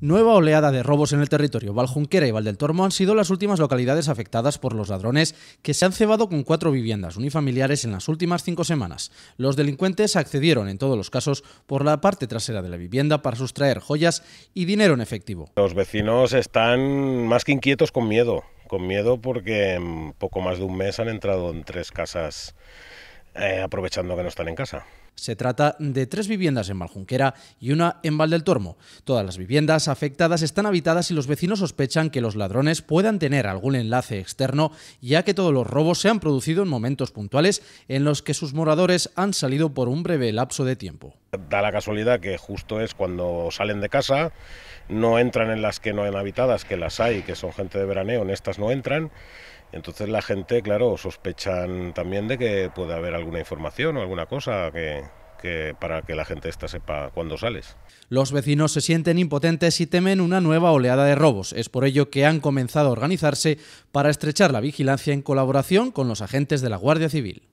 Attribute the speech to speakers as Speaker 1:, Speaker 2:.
Speaker 1: Nueva oleada de robos en el territorio. Valjunquera y Valdeltormo han sido las últimas localidades afectadas por los ladrones que se han cebado con cuatro viviendas unifamiliares en las últimas cinco semanas. Los delincuentes accedieron en todos los casos por la parte trasera de la vivienda para sustraer joyas y dinero en efectivo.
Speaker 2: Los vecinos están más que inquietos con miedo, con miedo porque en poco más de un mes han entrado en tres casas eh, aprovechando que no están en casa. Se trata de tres viviendas en Maljunquera y una en Val del Tormo. Todas las viviendas
Speaker 1: afectadas están habitadas y los vecinos sospechan que los ladrones puedan tener algún enlace externo, ya que todos los robos se han producido en momentos puntuales en los que sus moradores han salido
Speaker 2: por un breve lapso de tiempo. Da la casualidad que justo es cuando salen de casa, no entran en las que no han habitadas, que las hay, que son gente de veraneo, en estas no entran. Entonces la gente, claro, sospechan también de que puede haber alguna información o alguna cosa que, para que la gente esta sepa cuando sales.
Speaker 1: Los vecinos se sienten impotentes y temen una nueva oleada de robos. Es por ello que han comenzado a organizarse para estrechar la vigilancia en colaboración con los agentes de la Guardia Civil.